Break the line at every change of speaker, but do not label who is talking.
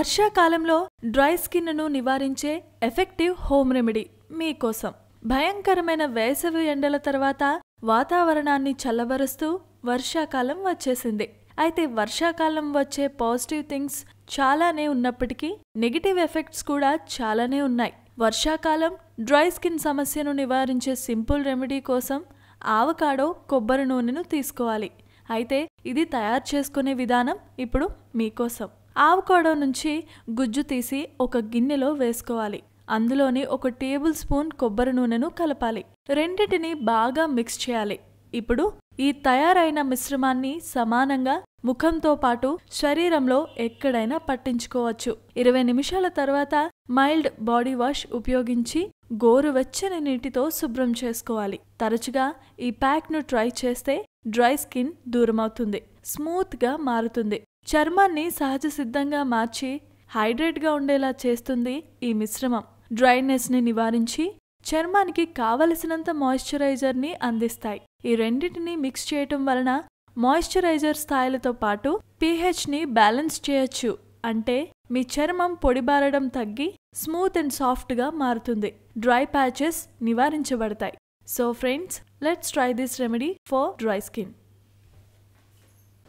వర్షాకాలంలో డ్రై స్కిన్ను నివారించే effective home remedy మీకోసం భయంకరమైన వేసవి ఎండల తర్వాత వాతావరణాన్ని చల్లబరుస్తూ వర్షాకాలం వచ్చేసింది అయితే వర్షాకాలం వచ్చే పాజిటివ్ థింగ్స్ చాలానే ఉన్నప్పటికీ నెగిటివ్ ఎఫెక్ట్స్ కూడా చాలానే ఉన్నాయి వర్షాకాలం డ్రై స్కిన్ సమస్యను నివారించే సింపుల్ రెమెడీ కోసం ఆవకాడో కొబ్బరి నూనెను తీసుకోవాలి అయితే ఇది తయారు చేసుకునే విధానం ఇప్పుడు మీకోసం ఆవకాడో నుంచి గుజ్జు తీసి ఒక గిన్నెలో వేసుకోవాలి అందులోని ఒక టేబుల్ స్పూన్ కొబ్బరి నూనెను కలపాలి రెండింటిని బాగా మిక్స్ చేయాలి ఇప్పుడు ఈ తయారైన మిశ్రమాన్ని సమానంగా ముఖంతో పాటు శరీరంలో ఎక్కడైనా పట్టించుకోవచ్చు ఇరవై నిమిషాల తర్వాత మైల్డ్ బాడీ వాష్ ఉపయోగించి గోరువెచ్చని నీటితో శుభ్రం చేసుకోవాలి తరచుగా ఈ ప్యాక్ను ట్రై చేస్తే డ్రై స్కిన్ దూరమవుతుంది స్మూత్గా మారుతుంది చర్మాన్ని సహజ సిద్ధంగా మార్చి హైడ్రేట్గా ఉండేలా చేస్తుంది ఈ మిశ్రమం డ్రైనెస్ని నివారించి చర్మానికి కావలసినంత మాయిశ్చరైజర్ని అందిస్తాయి ఈ రెండింటిని మిక్స్ చేయటం వలన మాయిశ్చరైజర్ స్థాయిలతో పాటు పీహెచ్ని బ్యాలెన్స్ చేయొచ్చు అంటే మీ చర్మం పొడిబారడం తగ్గి స్మూత్ అండ్ సాఫ్ట్గా మారుతుంది డ్రై ప్యాచెస్ నివారించబడతాయి so friends let's try this remedy for dry skin